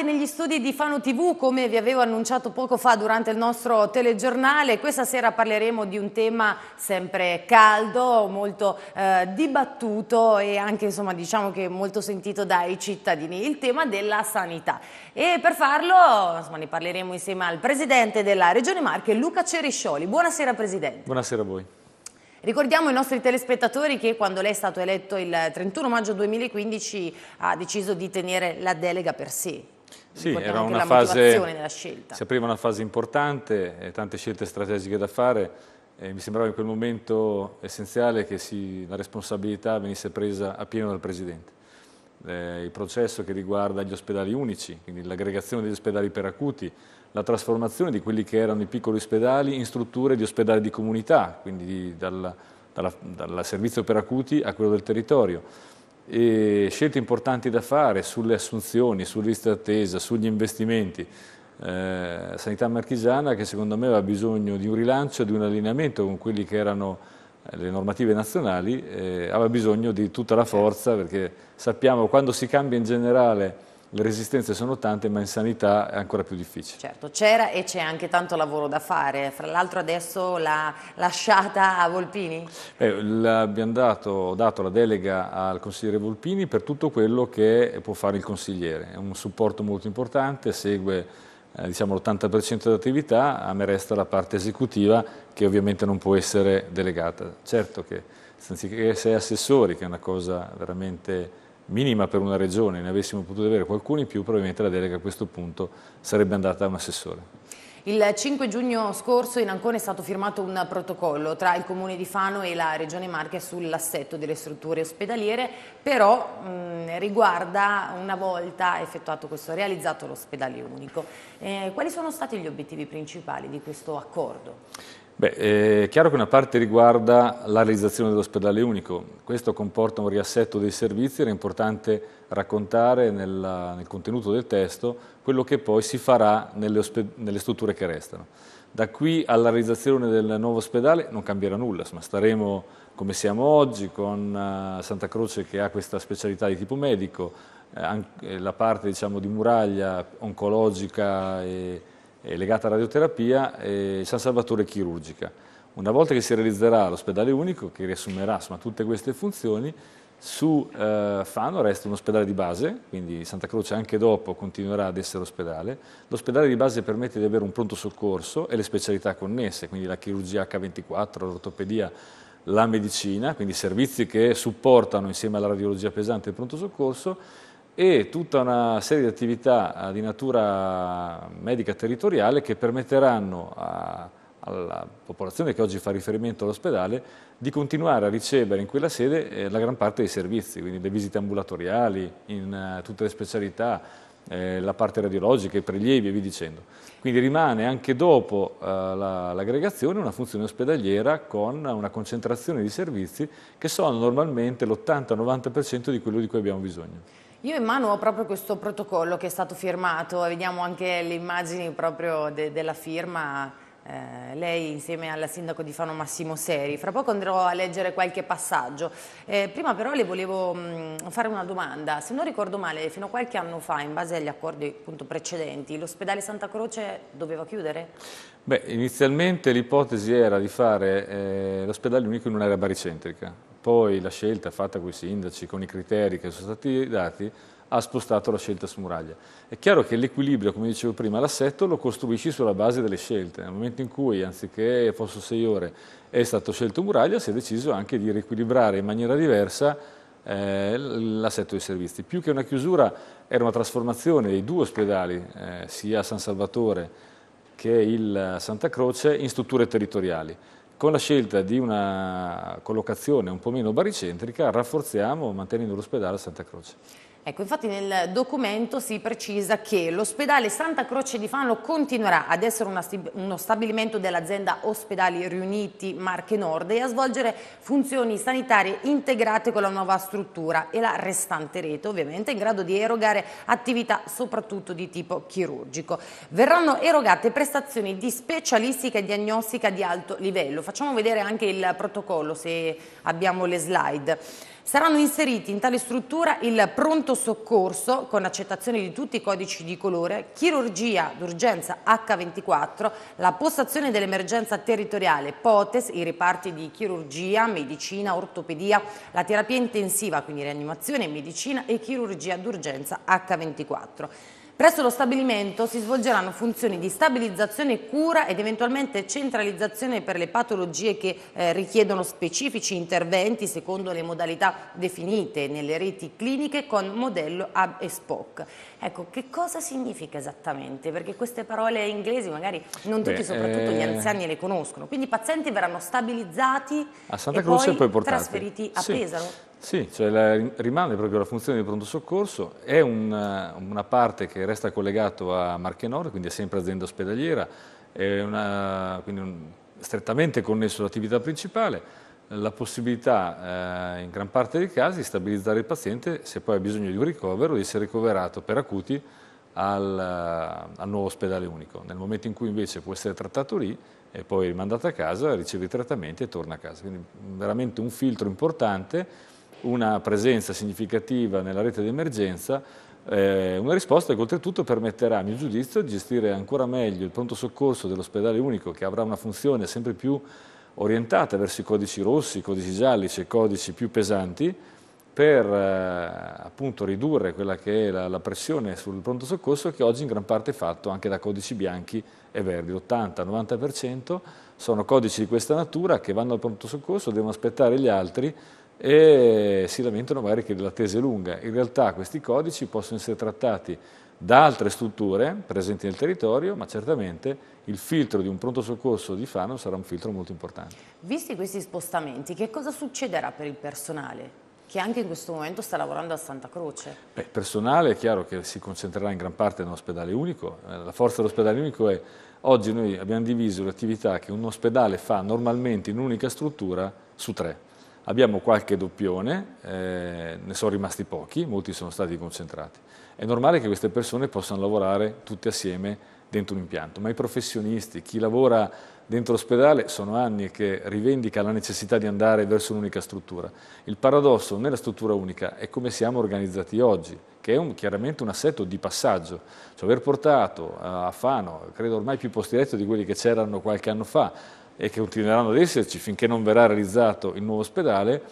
Tornate negli studi di Fano TV, come vi avevo annunciato poco fa durante il nostro telegiornale, questa sera parleremo di un tema sempre caldo, molto eh, dibattuto e anche insomma, diciamo molto sentito dai cittadini, il tema della sanità. E per farlo insomma, ne parleremo insieme al Presidente della Regione Marche, Luca Ceriscioli. Buonasera Presidente. Buonasera a voi. Ricordiamo ai nostri telespettatori che quando lei è stato eletto il 31 maggio 2015 ha deciso di tenere la delega per sé. Sì, era una fase, si apriva una fase importante, eh, tante scelte strategiche da fare e mi sembrava in quel momento essenziale che si, la responsabilità venisse presa a pieno dal Presidente. Eh, il processo che riguarda gli ospedali unici, quindi l'aggregazione degli ospedali per acuti, la trasformazione di quelli che erano i piccoli ospedali in strutture di ospedali di comunità, quindi dal, dal servizio per acuti a quello del territorio e scelte importanti da fare sulle assunzioni, sulle liste d'attesa, sugli investimenti. Eh, sanità marchigiana che secondo me aveva bisogno di un rilancio, di un allineamento con quelli che erano eh, le normative nazionali, eh, aveva bisogno di tutta la forza perché sappiamo quando si cambia in generale le resistenze sono tante, ma in sanità è ancora più difficile. Certo, c'era e c'è anche tanto lavoro da fare. Fra l'altro adesso la lasciata a Volpini? Eh, abbiamo dato, dato, la delega al consigliere Volpini per tutto quello che può fare il consigliere. È un supporto molto importante, segue eh, diciamo, l'80% dell'attività, a me resta la parte esecutiva che ovviamente non può essere delegata. Certo che, anziché sei assessori, che è una cosa veramente minima per una regione, ne avessimo potuto avere qualcuno in più, probabilmente la delega a questo punto sarebbe andata a un assessore. Il 5 giugno scorso in Ancona è stato firmato un protocollo tra il Comune di Fano e la Regione Marche sull'assetto delle strutture ospedaliere, però mh, riguarda una volta effettuato questo, realizzato l'ospedale unico. Eh, quali sono stati gli obiettivi principali di questo accordo? Beh, eh, è chiaro che una parte riguarda la realizzazione dell'ospedale unico, questo comporta un riassetto dei servizi, era importante raccontare nella, nel contenuto del testo quello che poi si farà nelle, nelle, strutture che restano. Da qui alla realizzazione del nuovo ospedale non cambierà nulla, ma staremo come siamo oggi con eh, Santa Croce che ha questa specialità di tipo medico, eh, la parte diciamo, di muraglia oncologica e legata alla radioterapia e San Salvatore Chirurgica. Una volta che si realizzerà l'ospedale unico, che riassumerà insomma, tutte queste funzioni, su eh, Fano resta un ospedale di base, quindi Santa Croce anche dopo continuerà ad essere ospedale. L'ospedale di base permette di avere un pronto soccorso e le specialità connesse, quindi la chirurgia H24, l'ortopedia, la medicina, quindi servizi che supportano insieme alla radiologia pesante il pronto soccorso e tutta una serie di attività eh, di natura medica territoriale che permetteranno a, alla popolazione che oggi fa riferimento all'ospedale di continuare a ricevere in quella sede eh, la gran parte dei servizi, quindi le visite ambulatoriali, in eh, tutte le specialità, la parte radiologica, i prelievi e via dicendo. Quindi rimane anche dopo l'aggregazione una funzione ospedaliera con una concentrazione di servizi che sono normalmente l'80-90% di quello di cui abbiamo bisogno. Io in mano ho proprio questo protocollo che è stato firmato, vediamo anche le immagini proprio de della firma, eh, lei insieme al sindaco di Fano Massimo Seri. Fra poco andrò a leggere qualche passaggio. Eh, prima però le volevo mh, mm, fare una domanda. Se non ricordo male, fino a qualche anno fa, in base agli accordi appunto, precedenti, l'ospedale Santa Croce doveva chiudere? Beh, inizialmente l'ipotesi era di fare eh, l'ospedale unico in un'area baricentrica poi la scelta fatta con i sindaci, con i criteri che sono stati dati, ha spostato la scelta su muraglia. È chiaro che l'equilibrio, come dicevo prima, l'assetto lo costruisci sulla base delle scelte. Nel momento in cui, anziché fosse sei ore, è stato scelto muraglia, si è deciso anche di riequilibrare in maniera diversa eh, l'assetto dei servizi. Più che una chiusura, era una trasformazione dei due ospedali, eh, sia San Salvatore che il Santa Croce, in strutture territoriali. Con la scelta di una collocazione un po' meno baricentrica rafforziamo mantenendo l'ospedale a Santa Croce. Ecco, infatti nel documento si precisa che l'ospedale Santa Croce di Fano continuerà ad essere uno stabilimento dell'azienda Ospedali Riuniti Marche Nord e a svolgere funzioni sanitarie integrate con la nuova struttura e la restante rete ovviamente in grado di erogare attività soprattutto di tipo chirurgico. Verranno erogate prestazioni di specialistica e diagnostica di alto livello. Facciamo vedere anche il protocollo se abbiamo le slide. Saranno inseriti in tale struttura il pronto soccorso, con accettazione di tutti i codici di colore, chirurgia d'urgenza H24, la postazione dell'emergenza territoriale, POTES, i reparti di chirurgia, medicina, ortopedia, la terapia intensiva, quindi rianimazione, medicina e chirurgia d'urgenza H24. Presso lo stabilimento si svolgeranno funzioni di stabilizzazione, cura ed eventualmente centralizzazione per le patologie che eh, richiedono specifici interventi secondo le modalità definite nelle reti cliniche con modello hub e spoke. Ecco, che cosa significa esattamente? Perché queste parole inglesi magari non tutti, Beh, soprattutto eh... gli anziani, le conoscono. Quindi i pazienti verranno stabilizzati a Santa Croce e poi, e poi portati. trasferiti a sì. Pesaro? Sì, cioè la, rimane proprio la funzione di pronto soccorso, è un, una parte che resta collegata a Marche Nord, quindi è sempre azienda ospedaliera, è una, un, strettamente connesso all'attività principale, la possibilità eh, in gran parte dei casi di stabilizzare il paziente se poi ha bisogno di un ricovero, di essere ricoverato per acuti al, al, nuovo ospedale unico. Nel momento in cui invece può essere trattato lì e poi rimandato a casa, riceve i trattamenti e torna a casa. Quindi veramente un filtro importante una presenza significativa nella rete di emergenza, eh, una risposta che oltretutto permetterà, a mio giudizio, di gestire ancora meglio il pronto soccorso dell'ospedale unico che avrà una funzione sempre più orientata verso i codici rossi, i codici gialli, cioè i codici più pesanti, per eh, appunto ridurre quella che è la, la, pressione sul pronto soccorso che oggi in gran parte è fatto anche da codici bianchi e verdi, l'80-90% sono codici di questa natura che vanno al pronto soccorso, devono aspettare gli altri e si lamentano magari che l'attesa è lunga. In realtà questi codici possono essere trattati da altre strutture presenti nel territorio, ma certamente il filtro di un pronto soccorso di Fano sarà un filtro molto importante. Visti questi spostamenti, che cosa succederà per il personale? che anche in questo momento sta lavorando a Santa Croce. Beh, il personale è chiaro che si concentrerà in gran parte nell'ospedale unico. Eh, la forza dell'ospedale unico è oggi noi abbiamo diviso le attività che un ospedale fa normalmente in un'unica struttura su tre abbiamo qualche doppione, eh, ne sono rimasti pochi, molti sono stati concentrati. È normale che queste persone possano lavorare tutte assieme dentro un impianto, ma i professionisti, chi lavora dentro l'ospedale sono anni che rivendica la necessità di andare verso un'unica struttura. Il paradosso nella struttura unica è come siamo organizzati oggi, che è un, chiaramente un assetto di passaggio. Cioè, aver portato a Fano, credo ormai più posti letto di quelli che c'erano qualche anno fa, e che continueranno ad esserci finché non verrà realizzato il nuovo ospedale,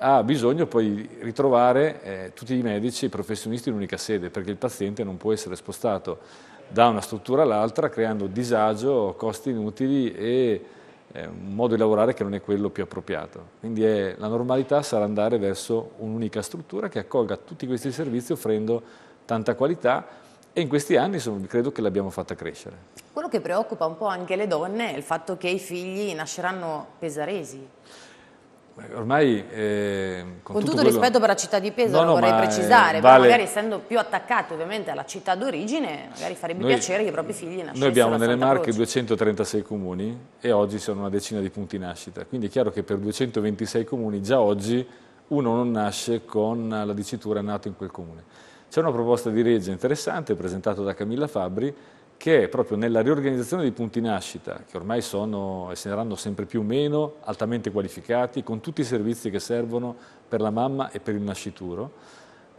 ha bisogno poi di ritrovare eh, tutti i medici e i professionisti in un'unica sede, perché il paziente non può essere spostato da una struttura all'altra creando disagio, costi inutili e eh, un modo di lavorare che non è quello più appropriato. Quindi è, la normalità sarà andare verso un'unica struttura che accolga tutti questi servizi offrendo tanta qualità e in questi anni sono, credo che l'abbiamo fatta crescere. Quello che preoccupa un po' anche le donne è il fatto che i figli nasceranno pesaresi. Ormai, eh, con, con, tutto, tutto quello... rispetto per la città di Pesaro, no, no, vorrei eh, precisare, eh, vale... magari essendo più attaccati ovviamente alla città d'origine, magari farebbe noi, piacere che i propri figli nascessero. Noi abbiamo nelle Marche 236 comuni e oggi sono una decina di punti nascita, quindi è chiaro che per 226 comuni già oggi uno non nasce con la dicitura nato in quel comune. C'è una proposta di legge interessante presentata da Camilla Fabri che è proprio nella riorganizzazione dei punti nascita, che ormai sono e se ne saranno sempre più meno, altamente qualificati, con tutti i servizi che servono per la mamma e per il nascituro,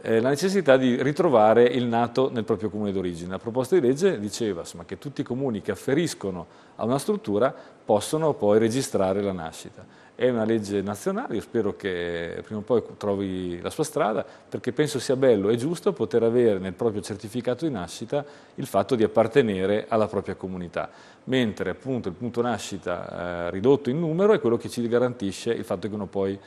eh, la necessità di ritrovare il nato nel proprio comune d'origine. La proposta di legge diceva insomma, che tutti i comuni che afferiscono a una struttura possono poi registrare la nascita è una legge nazionale, io spero che prima o poi trovi la sua strada, perché penso sia bello e giusto poter avere nel proprio certificato di nascita il fatto di appartenere alla propria comunità, mentre appunto il punto nascita eh, ridotto in numero è quello che ci garantisce il fatto che uno poi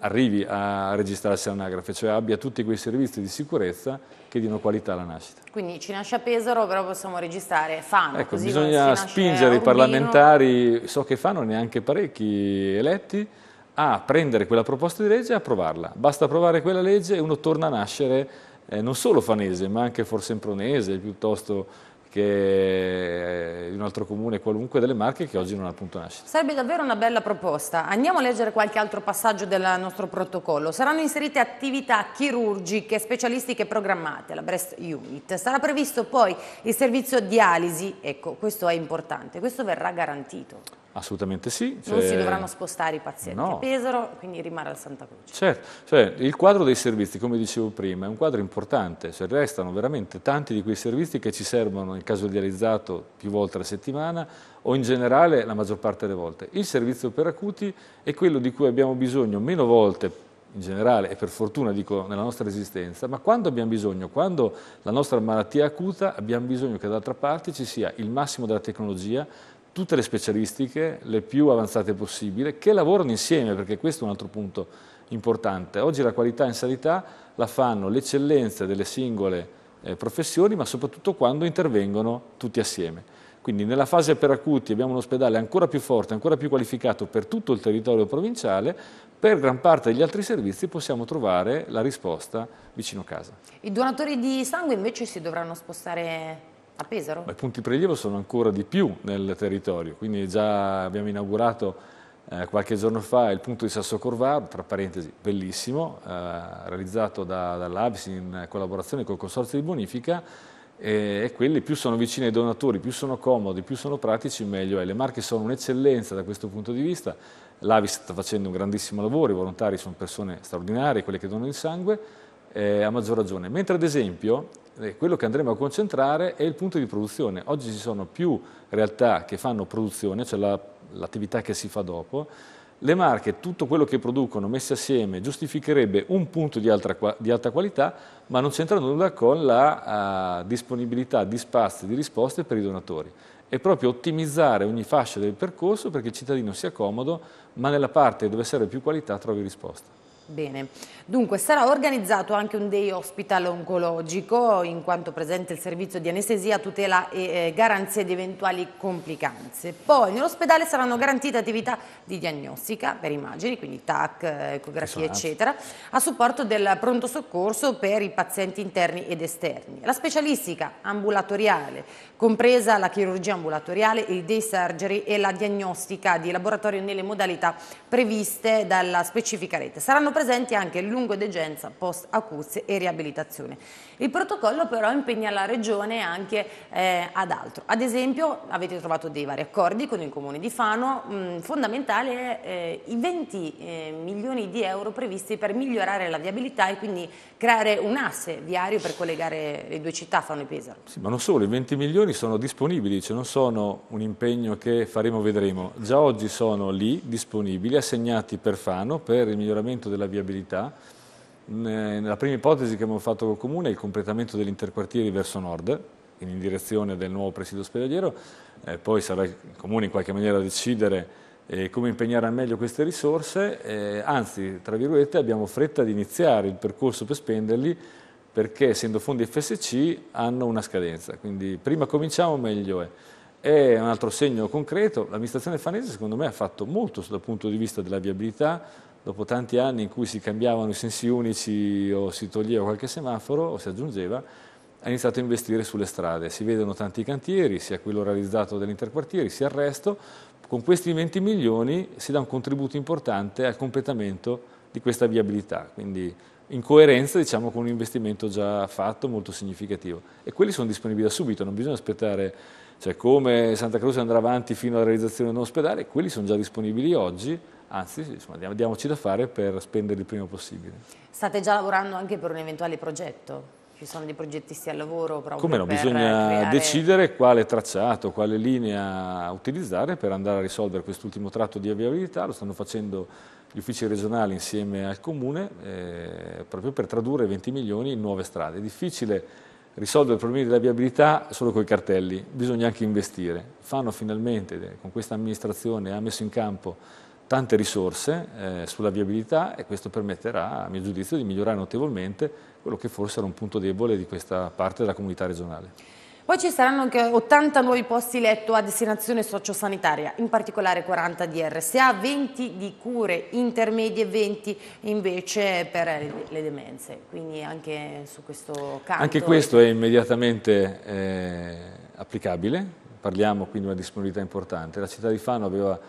arrivi a registrarsi all'anagrafe, cioè abbia tutti quei servizi di sicurezza che diano qualità alla nascita. Quindi ci nasce a Pesaro, però possiamo registrare Fano. Ecco, bisogna spingere i parlamentari, so che Fano neanche parecchi eletti, a prendere quella proposta di legge e approvarla. Basta approvare quella legge e uno torna a nascere eh, non solo fanese, ma anche forse impronese, piuttosto che è in un altro comune qualunque delle Marche che oggi non ha appunto nascita. Sarebbe davvero una bella proposta. Andiamo a leggere qualche altro passaggio del nostro protocollo. Saranno inserite attività chirurgiche, specialistiche programmate, la Breast Unit. Sarà previsto poi il servizio dialisi, ecco questo è importante, questo verrà garantito. Assolutamente sì. Cioè... Non si dovranno spostare i pazienti no. a Pesaro, quindi rimarrà al Santa Croce. Certo, cioè, il quadro dei servizi, come dicevo prima, è un quadro importante, cioè, restano veramente tanti di quei servizi che ci servono in caso idealizzato più volte alla settimana o in generale la maggior parte delle volte. Il servizio per acuti è quello di cui abbiamo bisogno meno volte in generale e per fortuna dico nella nostra esistenza, ma quando abbiamo bisogno, quando la nostra malattia è acuta, abbiamo bisogno che dall'altra parte ci sia il massimo della tecnologia, tutte le specialistiche, le più avanzate possibile, che lavorano insieme, perché questo è un altro punto importante. Oggi la qualità in sanità la fanno le eccellenze delle singole eh, professioni, ma soprattutto quando intervengono tutti assieme. Quindi nella fase per acuti abbiamo un ospedale ancora più forte, ancora più qualificato per tutto il territorio provinciale, per gran parte degli altri servizi possiamo trovare la risposta vicino casa. I donatori di sangue invece si dovranno spostare a Pesaro? Ma I punti prelievo sono ancora di più nel territorio, quindi già abbiamo inaugurato eh, qualche giorno fa il punto di Sasso Corvaro, tra parentesi bellissimo, eh, realizzato da, dall'Avis in collaborazione col Consorzio di Bonifica e, quelli più sono vicini ai donatori, più sono comodi, più sono pratici, meglio è. Le marche sono un'eccellenza da questo punto di vista, l'Avis sta facendo un grandissimo lavoro, i volontari sono persone straordinarie, quelle che donano il sangue, eh, a maggior ragione. Mentre ad esempio eh, quello che andremo a concentrare è il punto di produzione. Oggi ci sono più realtà che fanno produzione, cioè l'attività che si fa dopo. Le marche, tutto quello che producono messe assieme, giustificherebbe un punto di, altra, di alta qualità, ma non c'entra nulla con la uh, disponibilità di spazi, di risposte per i donatori. È proprio ottimizzare ogni fascia del percorso perché il cittadino sia comodo, ma nella parte dove serve più qualità trovi risposta. Bene, dunque sarà organizzato anche un day hospital oncologico in quanto presente il servizio di anestesia, tutela e eh, garanzie di eventuali complicanze. Poi nell'ospedale saranno garantite attività di diagnostica per immagini, quindi TAC, eh, ecografie eccetera, a supporto del pronto soccorso per i pazienti interni ed esterni. La specialistica ambulatoriale, compresa la chirurgia ambulatoriale, il day surgery e la diagnostica di laboratorio nelle modalità previste dalla specifica rete. Saranno presenti anche lungodegenza, post-acuzia e riabilitazione. Il protocollo però impegna la Regione anche eh, ad altro. Ad esempio avete trovato dei vari accordi con il Comune di Fano, mh, mm, fondamentale eh, i 20 eh, milioni di euro previsti per migliorare la viabilità e quindi creare un asse viario per collegare le due città, Fano e Pesaro. Sì, ma non solo, i 20 milioni sono disponibili, cioè non sono un impegno che faremo vedremo, già oggi sono lì disponibili, assegnati per Fano per il miglioramento della viabilità la prima ipotesi che abbiamo fatto col Comune è il completamento dell'interquartieri verso nord, quindi in direzione del nuovo presidio ospedaliero, eh, poi sarà il Comune in qualche maniera a decidere eh, come impegnare al meglio queste risorse, eh, anzi, tra virgolette, abbiamo fretta di iniziare il percorso per spenderli perché essendo fondi FSC hanno una scadenza, quindi prima cominciamo meglio è. È un altro segno concreto, l'amministrazione fanese secondo me ha fatto molto dal punto di vista della viabilità, dopo tanti anni in cui si cambiavano i sensi unici o si toglieva qualche semaforo o si aggiungeva, ha iniziato a investire sulle strade. Si vedono tanti cantieri, sia quello realizzato dall'interquartieri, sia il resto. Con questi 20 milioni si dà un contributo importante al completamento di questa viabilità, quindi in coerenza diciamo, con un investimento già fatto molto significativo. E quelli sono disponibili da subito, non bisogna aspettare, cioè come Santa Croce andrà avanti fino alla realizzazione di un ospedale, quelli sono già disponibili oggi anzi insomma, diamoci da fare per spendere il prima possibile. State già lavorando anche per un eventuale progetto? Ci sono dei progettisti al lavoro proprio Come no, bisogna creare... decidere quale tracciato, quale linea utilizzare per andare a risolvere quest'ultimo tratto di viabilità, lo stanno facendo gli uffici regionali insieme al comune eh, proprio per tradurre 20 milioni in nuove strade. È difficile risolvere i problemi della viabilità solo con i cartelli, bisogna anche investire. Fanno finalmente, con questa amministrazione, ha messo in campo tante risorse eh, sulla viabilità e questo permetterà, a mio giudizio, di migliorare notevolmente quello che forse era un punto debole di questa parte della comunità regionale. Poi ci saranno anche 80 nuovi posti letto a destinazione sociosanitaria, in particolare 40 di RSA, 20 di cure intermedie e 20 invece per le demenze. Quindi anche su questo campo. Anche questo è immediatamente eh, applicabile, parliamo quindi di una disponibilità importante. La città di Fano aveva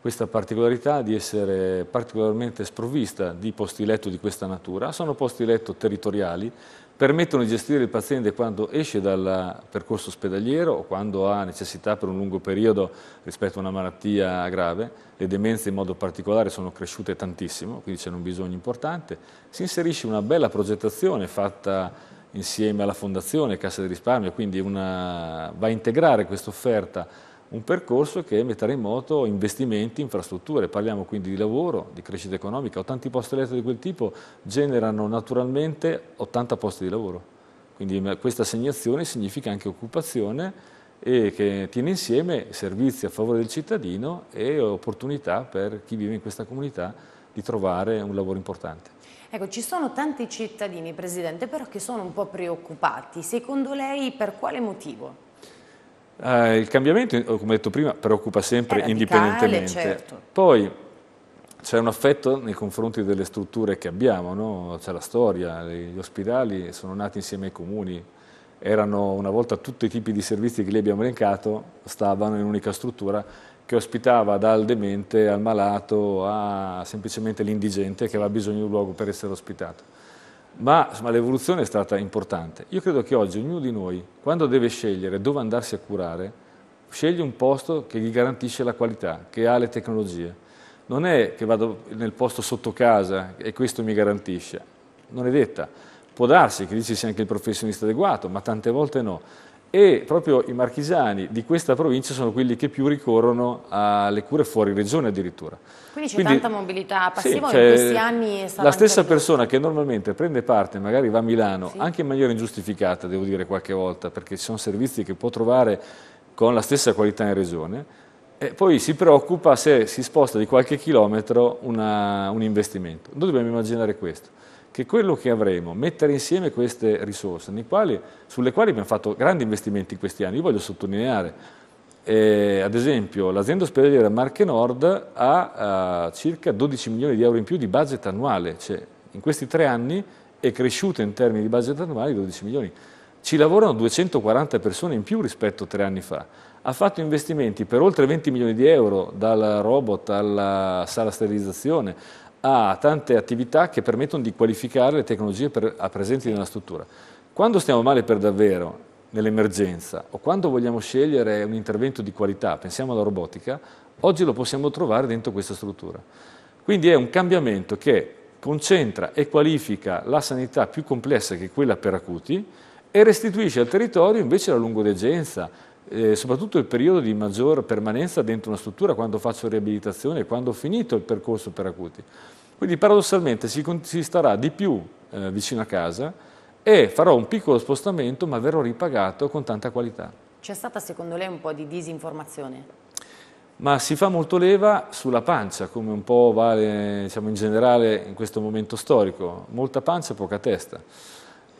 questa particolarità di essere particolarmente sprovvista di posti letto di questa natura. Sono posti letto territoriali, permettono di gestire il paziente quando esce dal percorso ospedaliero o quando ha necessità per un lungo periodo rispetto a una malattia grave. Le demenze in modo particolare sono cresciute tantissimo, quindi c'è un bisogno importante. Si inserisce una bella progettazione fatta insieme alla Fondazione Cassa di Risparmio, quindi una, va a integrare questa offerta un percorso che metterà in moto investimenti, infrastrutture, parliamo quindi di lavoro, di crescita economica, 80 posti letto di quel tipo generano naturalmente 80 posti di lavoro. Quindi questa assegnazione significa anche occupazione e che tiene insieme servizi a favore del cittadino e opportunità per chi vive in questa comunità di trovare un lavoro importante. Ecco, ci sono tanti cittadini, Presidente, però che sono un po' preoccupati. Secondo lei per quale motivo? Eh, il cambiamento, eh, come detto prima, preoccupa sempre radicale, indipendentemente. Certo. Poi c'è un affetto nei confronti delle strutture che abbiamo, no? c'è la storia, gli ospedali sono nati insieme ai comuni, erano una volta tutti i tipi di servizi che lì abbiamo elencato, stavano in un'unica struttura che ospitava dal demente al malato a semplicemente l'indigente che aveva bisogno di un luogo per essere ospitato ma, ma l'evoluzione è stata importante. Io credo che oggi ognuno di noi, quando deve scegliere dove andarsi a curare, sceglie un posto che gli garantisce la qualità, che ha le tecnologie. Non è che vado nel posto sotto casa e questo mi garantisce, non è detta. Può darsi che lì ci sia anche il professionista adeguato, ma tante volte no e proprio i marchigiani di questa provincia sono quelli che più ricorrono alle cure fuori regione addirittura. Quindi c'è tanta mobilità passiva sì, in questi anni. La stessa persona che normalmente prende parte, magari va a Milano, sì. anche in maniera ingiustificata devo dire qualche volta, perché ci sono servizi che può trovare con la stessa qualità in regione, e poi si preoccupa se si sposta di qualche chilometro una, un investimento. Noi dobbiamo immaginare questo che quello che avremo, mettere insieme queste risorse, quali, sulle quali abbiamo fatto grandi investimenti in questi anni, io voglio sottolineare, eh, ad esempio l'azienda ospedaliera Marche Nord ha eh, circa 12 milioni di euro in più di budget annuale, cioè in questi tre anni è cresciuta in termini di budget annuale 12 milioni. Ci lavorano 240 persone in più rispetto a tre anni fa. Ha fatto investimenti per oltre 20 milioni di euro, dal robot alla sala sterilizzazione, ha tante attività che permettono di qualificare le tecnologie per, presenti nella struttura. Quando stiamo male per davvero nell'emergenza o quando vogliamo scegliere un intervento di qualità, pensiamo alla robotica, oggi lo possiamo trovare dentro questa struttura. Quindi è un cambiamento che concentra e qualifica la sanità più complessa che quella per acuti e restituisce al territorio invece la lungodegenza, eh, soprattutto il periodo di maggior permanenza dentro una struttura quando faccio riabilitazione, quando ho finito il percorso per acuti. Quindi paradossalmente si, si starà di più eh, vicino a casa e farò un piccolo spostamento ma verrò ripagato con tanta qualità. C'è stata secondo lei un po' di disinformazione? ma si fa molto leva sulla pancia, come un po' vale diciamo, in generale in questo momento storico, molta pancia e poca testa.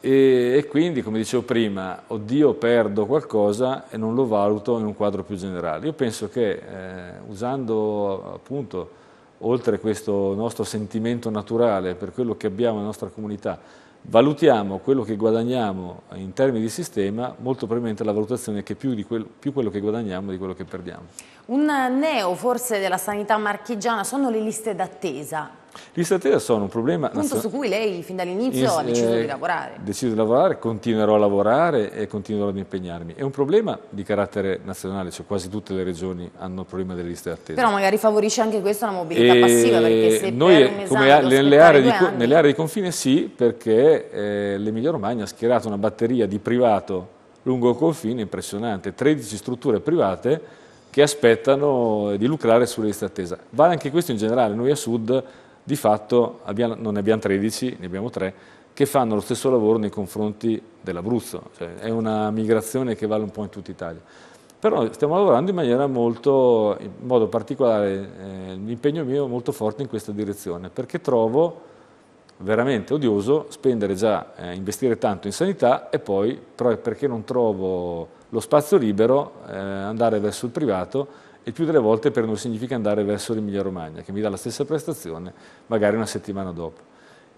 E, e, quindi, come dicevo prima, oddio perdo qualcosa e non lo valuto in un quadro più generale. Io penso che eh, usando appunto, oltre questo nostro sentimento naturale per quello che abbiamo nella nostra comunità, valutiamo quello che guadagniamo in termini di sistema, molto probabilmente la valutazione è che più, quello, più quello che guadagniamo di quello che perdiamo. Un neo forse della sanità marchigiana sono le liste d'attesa. Gli stratega sono un problema... Un punto nazionale. su cui lei fin dall'inizio ha deciso eh, di lavorare. Deciso di lavorare, continuerò a lavorare e continuerò ad impegnarmi. È un problema di carattere nazionale, cioè quasi tutte le regioni hanno il problema delle liste d'attesa. Però magari favorisce anche questo la mobilità e passiva, perché se noi, per esame, nelle, aree di, nelle, aree di, confine sì, perché eh, l'Emilia Romagna ha schierato una batteria di privato lungo il confine impressionante, 13 strutture private che aspettano di lucrare sulle liste attesa. Vale anche questo in generale, noi a sud di fatto abbiamo, non ne abbiamo 13, ne abbiamo 3, che fanno lo stesso lavoro nei confronti dell'Abruzzo. Cioè, è una migrazione che vale un po' in tutta Italia. Però stiamo lavorando in maniera molto, in modo particolare, eh, l'impegno mio è molto forte in questa direzione, perché trovo veramente odioso spendere già, eh, investire tanto in sanità e poi, però perché non trovo lo spazio libero, eh, andare verso il privato e più delle volte per noi significa andare verso l'Emilia Romagna, che mi dà la stessa prestazione magari una settimana dopo.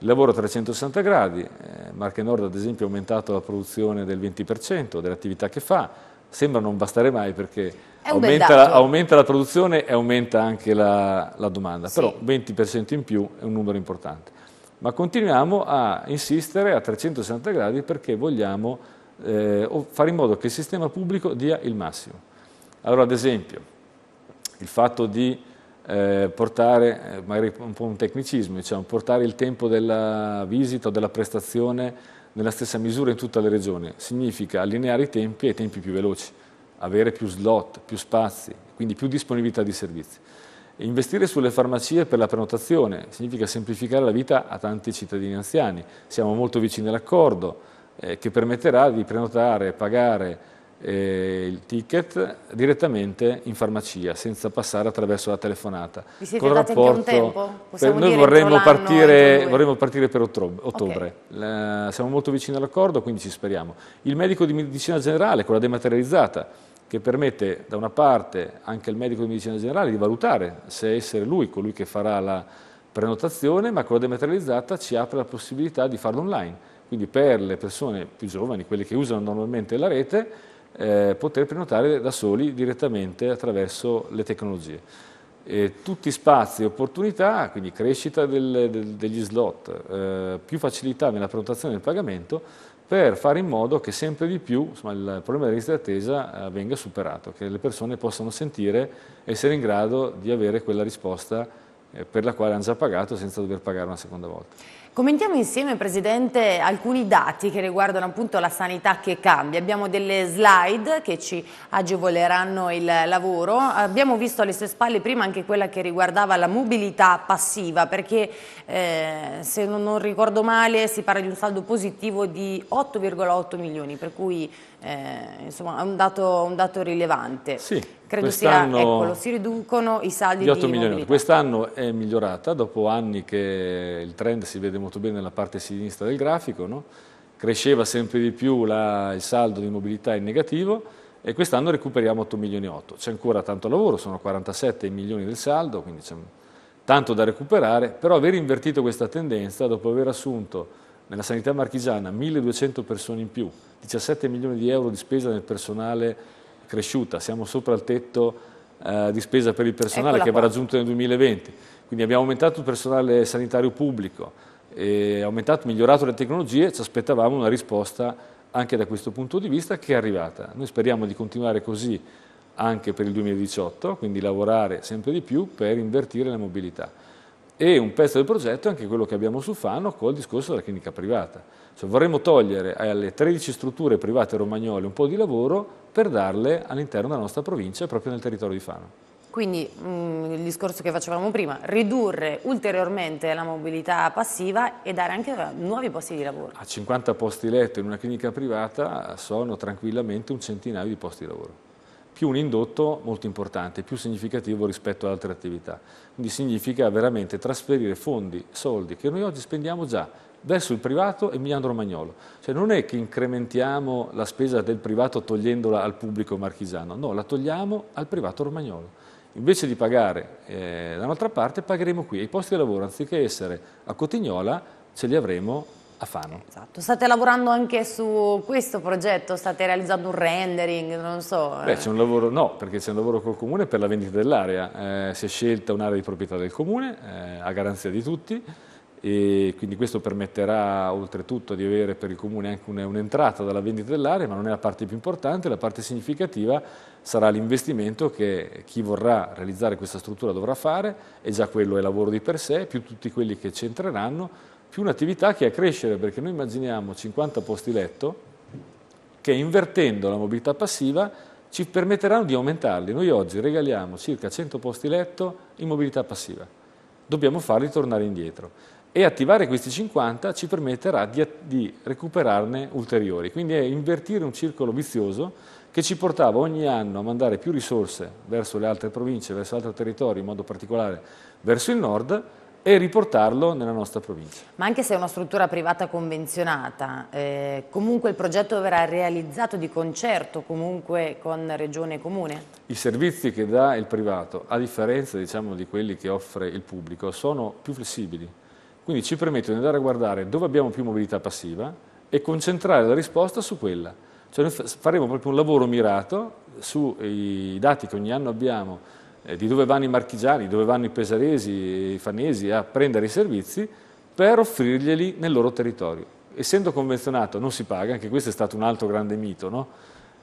Il lavoro a 360 gradi, eh, Marche Nord ad esempio ha aumentato la produzione del 20% delle attività che fa, sembra non bastare mai perché aumenta la, aumenta la, produzione e aumenta anche la, la domanda, sì. però 20% in più è un numero importante. Ma continuiamo a insistere a 360 gradi perché vogliamo eh, fare in modo che il sistema pubblico dia il massimo. Allora ad esempio il fatto di eh, portare, eh, magari un po' un tecnicismo, diciamo, portare il tempo della visita o della prestazione nella stessa misura in tutte le regioni, significa allineare i tempi ai tempi più veloci, avere più slot, più spazi, quindi più disponibilità di servizi. E investire sulle farmacie per la prenotazione significa semplificare la vita a tanti cittadini anziani. Siamo molto vicini all'accordo eh, che permetterà di prenotare, e pagare eh, il ticket direttamente in farmacia senza passare attraverso la telefonata. Vi siete Col dati rapporto, un tempo? Per, noi vorremmo partire, vorremmo partire, per ottobre, okay. la, siamo molto vicini all'accordo quindi ci speriamo. Il medico di medicina generale con la dematerializzata che permette da una parte anche al medico di medicina generale di valutare se essere lui colui che farà la prenotazione ma con la dematerializzata ci apre la possibilità di farlo online. Quindi per le persone più giovani, quelle che usano normalmente la rete, eh, poter prenotare da soli direttamente attraverso le tecnologie. E tutti spazi e opportunità, quindi crescita del, del, degli slot, eh, più facilità nella prenotazione del pagamento per fare in modo che sempre di più insomma, il problema della lista d'attesa eh, venga superato, che le persone possano sentire essere in grado di avere quella risposta eh, per la quale hanno già pagato senza dover pagare una seconda volta. Commentiamo insieme, Presidente, alcuni dati che riguardano appunto la sanità che cambia. Abbiamo delle slide che ci agevoleranno il lavoro. Abbiamo visto alle sue spalle prima anche quella che riguardava la mobilità passiva, perché eh, se non ricordo male si parla di un saldo positivo di 8,8 milioni, per cui eh, insomma, è un dato, un dato rilevante. Sì, Credo sia, eccolo, si riducono i saldi di 8 di milioni. Quest'anno è migliorata, dopo anni che il trend si vede molto bene nella parte sinistra del grafico, no? cresceva sempre di più la, il saldo di mobilità in negativo e quest'anno recuperiamo 8 milioni e 8. C'è ancora tanto lavoro, sono 47 milioni del saldo, quindi c'è tanto da recuperare, però aver invertito questa tendenza dopo aver assunto nella sanità marchigiana 1200 persone in più, 17 milioni di euro di spesa nel personale cresciuta, siamo sopra il tetto eh, di spesa per il personale Eccola che va raggiunto nel 2020, quindi abbiamo aumentato il personale sanitario pubblico, aumentato, migliorato le tecnologie, ci aspettavamo una risposta anche da questo punto di vista che è arrivata. Noi speriamo di continuare così anche per il 2018, quindi lavorare sempre di più per invertire la mobilità e un pezzo del progetto è anche quello che abbiamo su Fano col discorso della clinica privata. Cioè, vorremmo togliere alle 13 strutture private romagnole un po' di lavoro per darle all'interno della nostra provincia, proprio nel territorio di Fano. Quindi mh, mm, il discorso che facevamo prima, ridurre ulteriormente la mobilità passiva e dare anche eh, nuovi posti di lavoro. A 50 posti letto in una clinica privata sono tranquillamente un centinaio di posti di lavoro più un indotto molto importante, più significativo rispetto ad altre attività. Quindi significa veramente trasferire fondi, soldi che noi oggi spendiamo già verso il privato e Emiliano Romagnolo. Cioè non è che incrementiamo la spesa del privato togliendola al pubblico marchigiano, no, la togliamo al privato romagnolo. Invece di pagare eh, da un'altra parte, pagheremo qui. E i posti di lavoro, anziché essere a Cotignola, ce li avremo a Fano. Esatto. State lavorando anche su questo progetto? State realizzando un rendering? Non so. Eh. Beh, c'è un lavoro, no, perché c'è un lavoro col comune per la vendita dell'area. Eh, si è scelta un'area di proprietà del comune, eh, a garanzia di tutti, e quindi questo permetterà oltretutto di avere per il comune anche un'entrata dalla vendita dell'area, ma non è la parte più importante, la parte significativa sarà l'investimento che chi vorrà realizzare questa struttura dovrà fare, e già quello è lavoro di per sé, più tutti quelli che ci entreranno, più un'attività che è a crescere, perché noi immaginiamo 50 posti letto che invertendo la mobilità passiva ci permetteranno di aumentarli. Noi oggi regaliamo circa 100 posti letto in mobilità passiva, dobbiamo farli tornare indietro e attivare questi 50 ci permetterà di, di recuperarne ulteriori, quindi è invertire un circolo vizioso che ci portava ogni anno a mandare più risorse verso le altre province, verso altri territori, in modo particolare verso il nord, e riportarlo nella nostra provincia. Ma anche se è una struttura privata convenzionata, eh, comunque il progetto verrà realizzato di concerto comunque con regione e comune? I servizi che dà il privato, a differenza diciamo, di quelli che offre il pubblico, sono più flessibili, quindi ci permettono di andare a guardare dove abbiamo più mobilità passiva e concentrare la risposta su quella. Cioè faremo proprio un lavoro mirato sui dati che ogni anno abbiamo eh, di dove vanno i marchigiani, dove vanno i pesaresi, i fanesi a prendere i servizi per offrirglieli nel loro territorio. Essendo convenzionato non si paga, anche questo è stato un altro grande mito, no?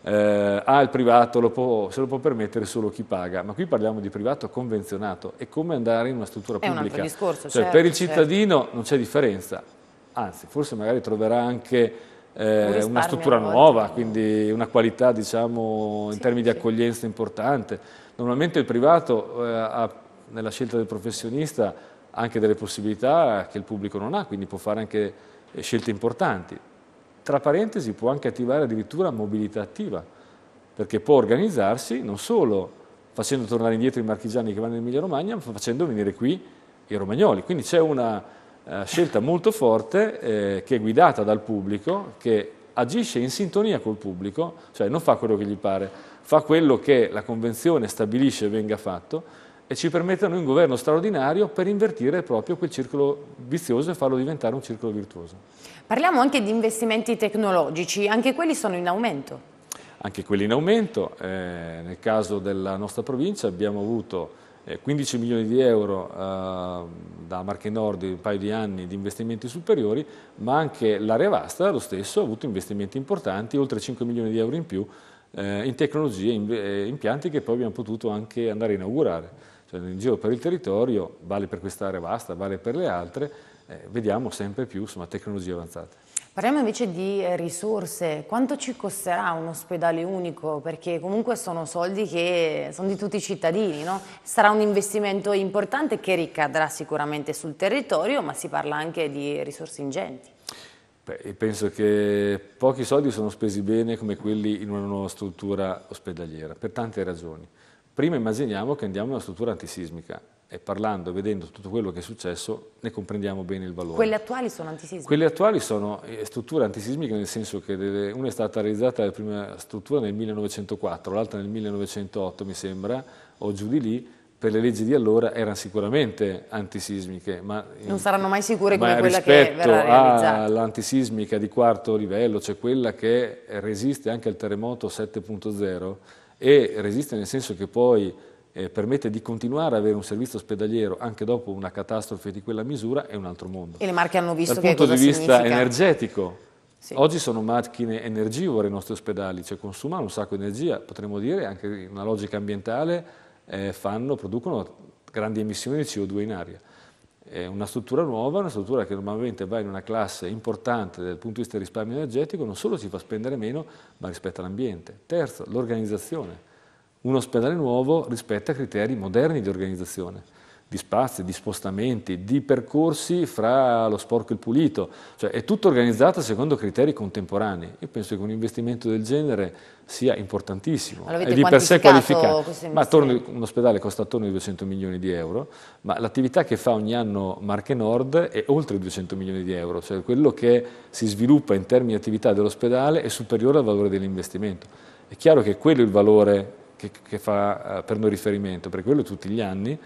eh, ah il privato lo può, se lo può permettere solo chi paga, ma qui parliamo di privato convenzionato, è come andare in una struttura è pubblica. Un discorso, cioè, certo, per il certo. cittadino certo. non c'è differenza, anzi forse magari troverà anche eh, una struttura nuova, quindi una qualità diciamo, in sì, termini sì. di accoglienza importante Normalmente il privato eh, ha nella scelta del professionista anche delle possibilità che il pubblico non ha, quindi può fare anche eh, scelte importanti. Tra parentesi può anche attivare addirittura mobilità attiva, perché può organizzarsi non solo facendo tornare indietro i marchigiani che vanno in Emilia Romagna, ma facendo venire qui i romagnoli. Quindi c'è una eh, scelta molto forte eh, che è guidata dal pubblico, che agisce in sintonia col pubblico, cioè non fa quello che gli pare, fa quello che la Convenzione stabilisce venga fatto e ci permette a noi un governo straordinario per invertire proprio quel circolo vizioso e farlo diventare un circolo virtuoso. Parliamo anche di investimenti tecnologici, anche quelli sono in aumento. Anche quelli in aumento, eh, nel caso della nostra provincia abbiamo avuto 15 eh, milioni di euro eh, da Marche Nord in un paio di anni di investimenti superiori, ma anche l'area vasta, lo stesso, ha avuto investimenti importanti, oltre 5 milioni di euro in più eh, in tecnologie, in, eh, impianti che poi abbiamo potuto anche andare a inaugurare. Cioè, in giro per il territorio, vale per quest'area vasta, vale per le altre, eh, vediamo sempre più insomma, tecnologie avanzate. Parliamo invece di risorse, quanto ci costerà un ospedale unico? Perché comunque sono soldi che sono di tutti i cittadini, no? sarà un investimento importante che ricadrà sicuramente sul territorio, ma si parla anche di risorse ingenti. Beh, penso che pochi soldi sono spesi bene come quelli in una nuova struttura ospedaliera, per tante ragioni. Prima immaginiamo che andiamo in una struttura antisismica e parlando, e vedendo tutto quello che è successo, ne comprendiamo bene il valore. Quelle attuali sono antisismiche? Quelle attuali sono eh, strutture antisismiche nel senso che una è stata realizzata la prima struttura nel 1904, l'altra nel 1908 mi sembra, o giù di lì, per le leggi di allora erano sicuramente antisismiche. Ma non saranno mai sicure come quella che verrà realizzata. all'antisismica di quarto livello, cioè quella che resiste anche al terremoto 7.0 e resiste nel senso che poi eh, permette di continuare ad avere un servizio ospedaliero anche dopo una catastrofe di quella misura, è un altro mondo. E le marche hanno visto Dal che Dal punto di significa? vista energetico, sì. Oggi sono macchine energivore i nostri ospedali, cioè consumano un sacco di energia, potremmo dire anche in una logica ambientale eh, fanno, producono grandi emissioni di CO2 in aria. È una struttura nuova, una struttura che normalmente va in una classe importante dal punto di vista del risparmio energetico, non solo ci fa spendere meno, ma rispetta l'ambiente. Terzo, l'organizzazione. Un ospedale nuovo rispetta criteri moderni di organizzazione di spazi, di spostamenti, di percorsi fra lo sporco e il pulito, cioè è tutto organizzato secondo criteri contemporanei. Io penso che un investimento del genere sia importantissimo, è di per sé qualificato, ma attorno, un ospedale costa attorno ai 200 milioni di euro, ma l'attività che fa ogni anno Marche Nord è oltre i 200 milioni di euro, cioè quello che si sviluppa in termini di attività dell'ospedale è superiore al valore dell'investimento. È chiaro che quello è il valore che, che fa eh, per noi riferimento, perché quello tutti gli anni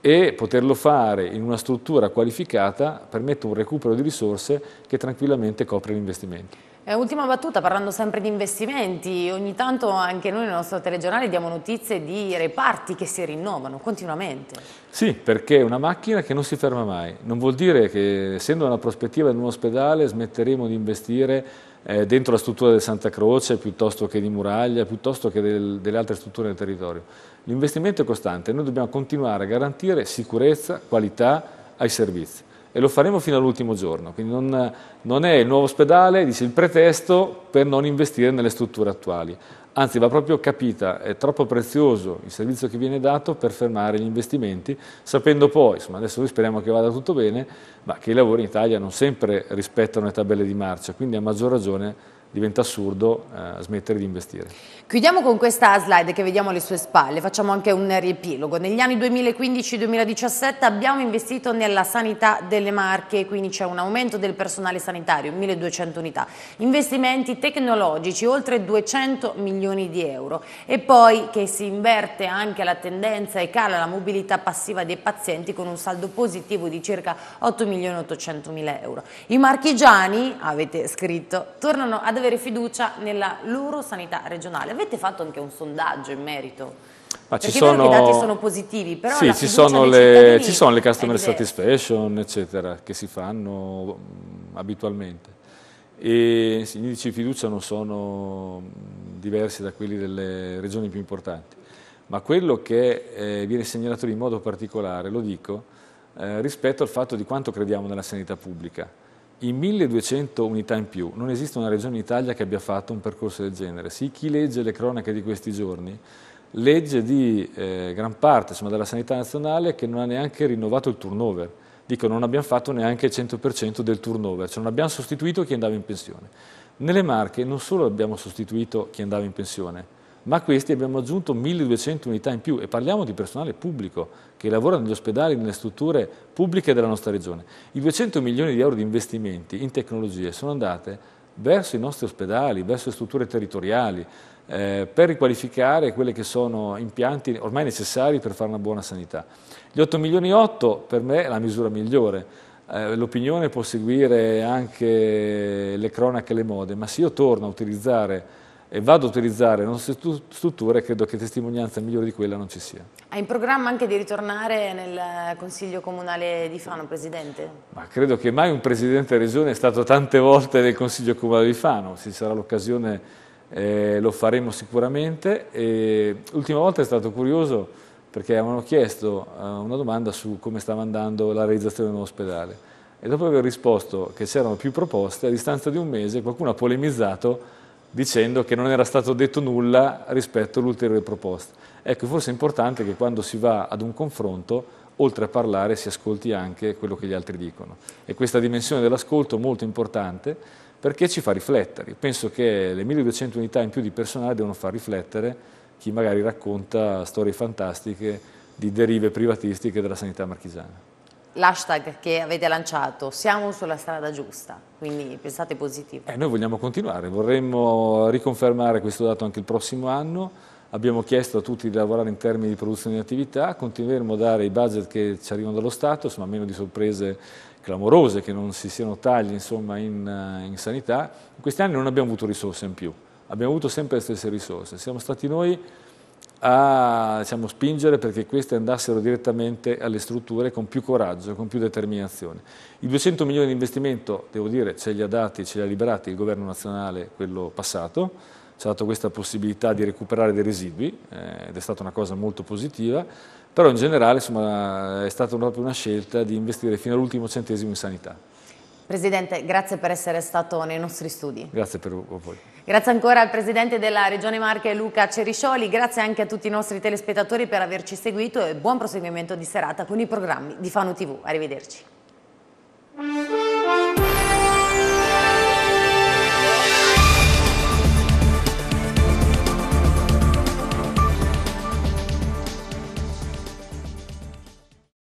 e poterlo fare in una struttura qualificata permette un recupero di risorse che tranquillamente copre l'investimento. Eh, ultima battuta, parlando sempre di investimenti, ogni tanto anche noi nel nostro telegiornale diamo notizie di reparti che si rinnovano continuamente. Sì, perché è una macchina che non si ferma mai. Non vuol dire che, essendo una prospettiva di un ospedale, smetteremo di investire eh, dentro la struttura del Santa Croce piuttosto che di Muraglia, piuttosto che del, delle altre strutture del territorio. L'investimento è costante, noi dobbiamo continuare a garantire sicurezza, qualità ai servizi e lo faremo fino all'ultimo giorno. Quindi non, non, è il nuovo ospedale, dice, il pretesto per non investire nelle strutture attuali. Anzi, va proprio capita, è troppo prezioso il servizio che viene dato per fermare gli investimenti, sapendo poi, insomma adesso noi speriamo che vada tutto bene, ma che i lavori in Italia non sempre rispettano le tabelle di marcia, quindi a maggior ragione diventa assurdo eh, smettere di investire. Chiudiamo con questa slide che vediamo alle sue spalle, facciamo anche un riepilogo. Negli anni 2015-2017 abbiamo investito nella sanità delle Marche, quindi c'è un aumento del personale sanitario, 1200 unità, investimenti tecnologici, oltre 200 milioni di euro e poi che si inverte anche la tendenza e cala la mobilità passiva dei pazienti con un saldo positivo di circa 8 milioni 800 mila euro. I marchigiani, avete scritto, tornano ad avere fiducia nella loro sanità regionale. Avete fatto anche un sondaggio in merito? Ma ci sono... i dati sono positivi, però sì, ci sono, le, ci sono le customer satisfaction, eccetera, che si fanno mm, abitualmente. E gli indici di fiducia non sono mm, diversi da quelli delle regioni più importanti. Ma quello che eh, viene segnalato in modo particolare, lo dico, eh, rispetto al fatto di quanto crediamo nella sanità pubblica in 1200 unità in più. Non esiste una regione in Italia che abbia fatto un percorso del genere. Sì, chi legge le cronache di questi giorni legge di eh, gran parte insomma, della sanità nazionale che non ha neanche rinnovato il turnover. Dico, non abbiamo fatto neanche il 100% del turnover, cioè non abbiamo sostituito chi andava in pensione. Nelle Marche non solo abbiamo sostituito chi andava in pensione, ma a questi abbiamo aggiunto 1200 unità in più e parliamo di personale pubblico che lavora negli ospedali, nelle strutture pubbliche della nostra regione. I 200 milioni di euro di investimenti in tecnologie sono andate verso i nostri ospedali, verso le strutture territoriali, eh, per riqualificare quelli che sono impianti ormai necessari per fare una buona sanità. Gli 8 milioni e 8 per me è la misura migliore. Eh, L'opinione può seguire anche le cronache e le mode, ma se io torno a utilizzare e vado a utilizzare le nostre strutture, credo che testimonianza migliore di quella non ci sia. Hai in programma anche di ritornare nel Consiglio Comunale di Fano, Presidente? Ma credo che mai un Presidente della Regione è stato tante volte nel Consiglio Comunale di Fano, se sarà l'occasione eh, lo faremo sicuramente. l'ultima volta è stato curioso perché avevano chiesto eh, una domanda su come stava andando la realizzazione dell'ospedale e dopo aver risposto che c'erano più proposte, a distanza di un mese qualcuno ha polemizzato dicendo che non era stato detto nulla rispetto all'ulteriore proposta. Ecco, forse è importante che quando si va ad un confronto, oltre a parlare, si ascolti anche quello che gli altri dicono. E questa dimensione dell'ascolto è molto importante perché ci fa riflettere. penso che le 1200 unità in più di personale devono far riflettere chi magari racconta storie fantastiche di derive privatistiche della sanità marchigiana l'hashtag che avete lanciato, siamo sulla strada giusta, quindi pensate positivo. Eh, noi vogliamo continuare, vorremmo riconfermare questo dato anche il prossimo anno, abbiamo chiesto a tutti di lavorare in termini di produzione di attività, continueremo a dare i budget che ci arrivano dallo Stato, insomma meno di sorprese clamorose, che non si siano tagli insomma, in, eh, in sanità. In questi anni non abbiamo avuto risorse in più, abbiamo avuto sempre le stesse risorse, siamo stati noi a diciamo, spingere perché queste andassero direttamente alle strutture con più coraggio, con più determinazione. I 200 milioni di investimento, devo dire, ce li ha dati, ce li ha liberati il governo nazionale, quello passato, ci ha dato questa possibilità di recuperare dei residui eh, ed è stata una cosa molto positiva, però in generale insomma, è stata proprio una scelta di investire fino all'ultimo centesimo in sanità. Presidente, grazie per essere stato nei nostri studi. Grazie per voi. Grazie ancora al Presidente della Regione Marche Luca Ceriscioli, grazie anche a tutti i nostri telespettatori per averci seguito e buon proseguimento di serata con i programmi di Fano TV. Arrivederci.